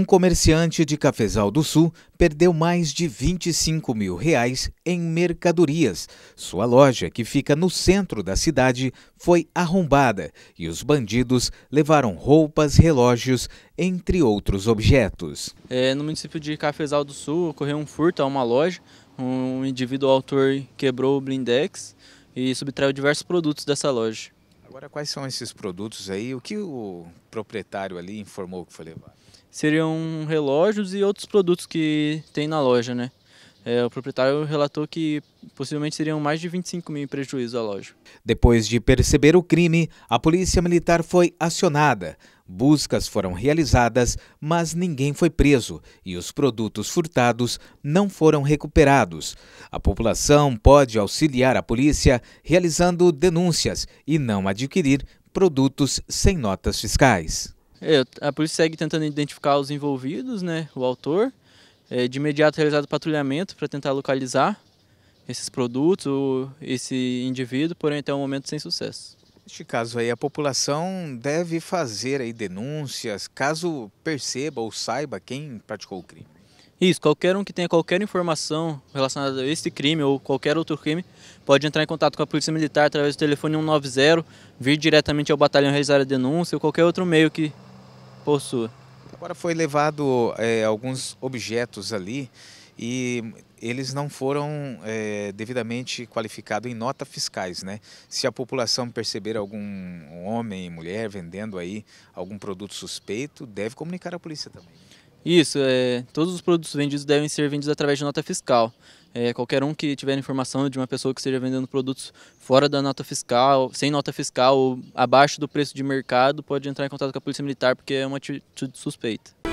Um comerciante de Cafezal do Sul perdeu mais de 25 mil reais em mercadorias. Sua loja, que fica no centro da cidade, foi arrombada e os bandidos levaram roupas, relógios, entre outros objetos. É, no município de Cafezal do Sul ocorreu um furto a uma loja. Um indivíduo autor quebrou o blindex e subtraiu diversos produtos dessa loja. Agora, quais são esses produtos aí? O que o proprietário ali informou que foi levado? seriam relógios e outros produtos que tem na loja, né? É, o proprietário relatou que possivelmente seriam mais de 25 mil em prejuízo à loja. Depois de perceber o crime, a polícia militar foi acionada. Buscas foram realizadas, mas ninguém foi preso e os produtos furtados não foram recuperados. A população pode auxiliar a polícia realizando denúncias e não adquirir produtos sem notas fiscais. É, a polícia segue tentando identificar os envolvidos, né, o autor. É, de imediato realizado patrulhamento para tentar localizar esses produtos, ou esse indivíduo, porém até o momento sem sucesso. Neste caso aí, a população deve fazer aí denúncias, caso perceba ou saiba quem praticou o crime. Isso, qualquer um que tenha qualquer informação relacionada a esse crime ou qualquer outro crime pode entrar em contato com a Polícia Militar através do telefone 190, vir diretamente ao batalhão realizar a denúncia ou qualquer outro meio que Agora foi levado é, alguns objetos ali e eles não foram é, devidamente qualificados em nota fiscais, né? Se a população perceber algum homem, mulher vendendo aí algum produto suspeito, deve comunicar à polícia também. Isso, é, todos os produtos vendidos devem ser vendidos através de nota fiscal. É, qualquer um que tiver informação de uma pessoa que esteja vendendo produtos fora da nota fiscal, sem nota fiscal, abaixo do preço de mercado, pode entrar em contato com a Polícia Militar, porque é uma atitude suspeita.